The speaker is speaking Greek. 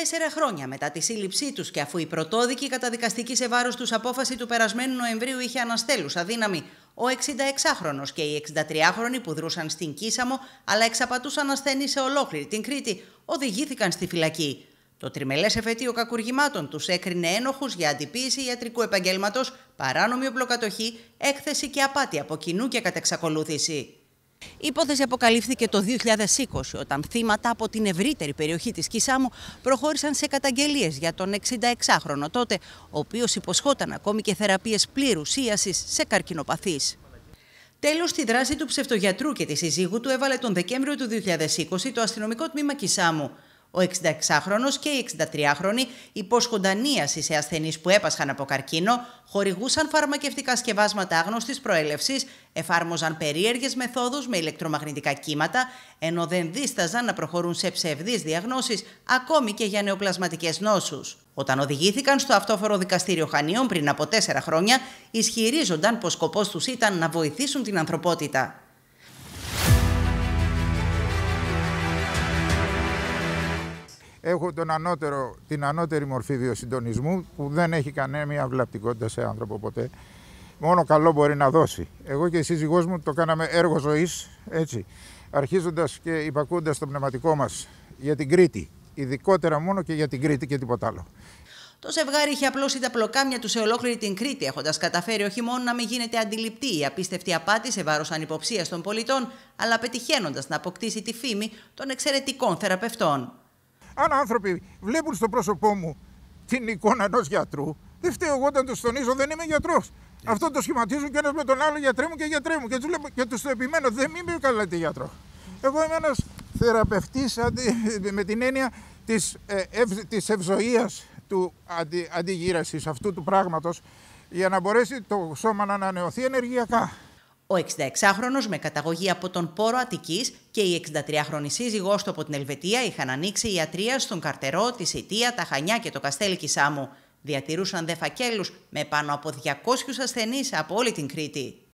Τέσσερα χρόνια μετά τη σύλληψή τους και αφού η πρωτόδικη καταδικαστική σε βάρος τους απόφαση του περασμένου Νοεμβρίου είχε αναστέλουσα δύναμη, ο 66χρονο και οι 63χρονοι που δρούσαν στην Κίσαμο αλλά εξαπατούσαν ασθενείς σε ολόκληρη την Κρήτη, οδηγήθηκαν στη φυλακή. Το τριμελές εφετείο κακουργημάτων τους έκρινε ένοχους για αντιποίηση ιατρικού επαγγελματο, παράνομη οπλοκατοχή, έκθεση και απάτη από κοινού και κατεξακολούθηση. Η υπόθεση αποκαλύφθηκε το 2020 όταν θύματα από την ευρύτερη περιοχή της Κισάμου προχώρησαν σε καταγγελίες για τον 66χρονο τότε, ο οποίος υποσχόταν ακόμη και θεραπείες πλήρους ίασης σε καρκινοπαθείς. Τέλος, τη δράση του ψευτογιατρού και τη συζύγου του έβαλε τον Δεκέμβριο του 2020 το αστυνομικό τμήμα Κισάμου. Ο 66χρονος και η 63χρονη υποσχοντανίαση σε ασθενείς που έπασχαν από καρκίνο, χορηγούσαν φαρμακευτικά σκευάσματα άγνωστης προέλευσης, εφάρμοζαν περίεργες μεθόδους με ηλεκτρομαγνητικά κύματα, ενώ δεν δίσταζαν να προχωρούν σε ψευδείς διαγνώσεις ακόμη και για νεοπλασματικές νόσους. Όταν οδηγήθηκαν στο αυτόφορο δικαστήριο Χανίων πριν από τέσσερα χρόνια, ισχυρίζονταν πως σκοπός τους ήταν να βοηθήσουν την ανθρωπότητα. έχω τον ανώτερο, την ανώτερη μορφή βιοσυντονισμού που δεν έχει κανένα βλαπτικότητα σε άνθρωπο ποτέ. Μόνο καλό μπορεί να δώσει. Εγώ και η σύζυγός μου το κάναμε έργο ζωής, έτσι, αρχίζοντας και υπακούντα το πνευματικό μας για την Κρήτη. Ειδικότερα μόνο και για την Κρήτη και τίποτα άλλο. Το ζευγάρι είχε απλώσει τα πλοκάμια του σε ολόκληρη την Κρήτη, έχοντας καταφέρει όχι μόνο να μην γίνεται αντιληπτή η απίστευτη απάτη σε βάρος ανυποψίας των πολιτών, αλλά πετυχαίνοντας να αποκτήσει τη φήμη των εξαιρετικών θεραπευτών. Αν άνθρωποι βλέπουν στο πρόσωπό μου την εικόνα ενός γιατρού, δεν φταίω εγώ όταν τους τονίζω, δεν είμαι γιατρός. Αυτό το σχηματίζουν και ένας με τον άλλο γιατρέ μου και γιατρέ μου. Και τους και τους το επιμένω, δεν είμαι καλά τη γιατρός. Εγώ είμαι ένας θεραπευτής με την έννοια της ε, της του αντι, αντιγύρασης αυτού του πράγματος, για να μπορέσει το σώμα να ανανεωθεί ενεργειακά. Ο 66χρονος με καταγωγή από τον Πόρο Αττικής και η 63χρονη σύζυγός του από την Ελβετία είχαν ανοίξει ιατρία στον Καρτερό, τη Σιτία, τα Χανιά και το Καστέλ Κισάμου. Διατηρούσαν δε φακέλους με πάνω από 200 ασθενείς από όλη την Κρήτη.